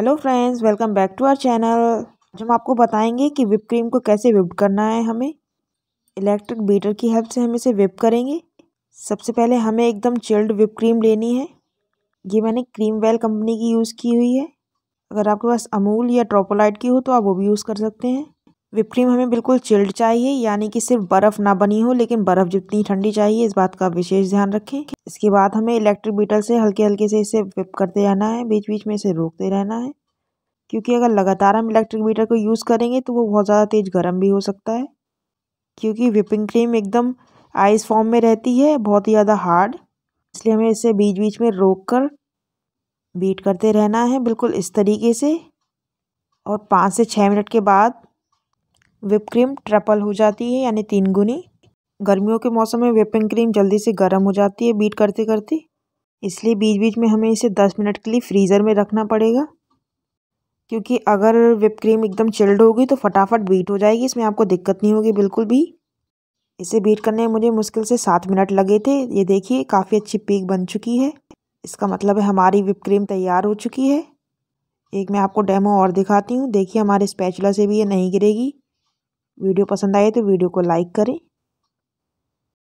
hello friends welcome back to our channel आज हम आपको बताएंगे कि विप क्रीम को कैसे विप करना है हमें इलेक्ट्रिक बीटर की हेल्प से हम इसे विप करेंगे सबसे पहले हमें एकदम चिल्ड विप क्रीम लेनी है ये मैंने क्रीम वेल कंपनी की यूज़ की हुई है अगर आपके पास अमूल या ट्रोपोलाइट की हो तो आप वो भी यूज़ कर सकते हैं विप क्रीम हमें बिल्कुल चिल्ड चाहिए यानी कि सिर्फ बर्फ़ ना बनी हो लेकिन बर्फ़ जितनी ठंडी चाहिए इस बात का विशेष ध्यान रखें इसके बाद हमें इलेक्ट्रिक बीटल से हल्के हल्के से इसे विप करते रहना है बीच बीच में इसे रोकते रहना है क्योंकि अगर लगातार हम इलेक्ट्रिक मीटर को यूज़ करेंगे तो वो बहुत ज़्यादा तेज़ गर्म भी हो सकता है क्योंकि विपिंग क्रीम एकदम आइस फॉर्म में रहती है बहुत ही ज़्यादा हार्ड इसलिए हमें इसे बीच बीच में रोक कर बीट करते रहना है बिल्कुल इस तरीके से और पाँच से छः मिनट के बाद विप क्रीम ट्रपल हो जाती है यानी तीन गुनी गर्मियों के मौसम में विपिंग क्रीम जल्दी से गर्म हो जाती है बीट करते करते इसलिए बीच बीच में हमें इसे दस मिनट के लिए फ्रीज़र में रखना पड़ेगा क्योंकि अगर विप क्रीम एकदम चिल्ड होगी तो फटाफट बीट हो जाएगी इसमें आपको दिक्कत नहीं होगी बिल्कुल भी इसे बीट करने में मुझे मुश्किल से सात मिनट लगे थे ये देखिए काफ़ी अच्छी पीक बन चुकी है इसका मतलब है हमारी विप क्रीम तैयार हो चुकी है एक मैं आपको डेमो और दिखाती हूँ देखिए हमारे स्पैचुला से भी ये नहीं गिरेगी वीडियो पसंद आए तो वीडियो को लाइक करें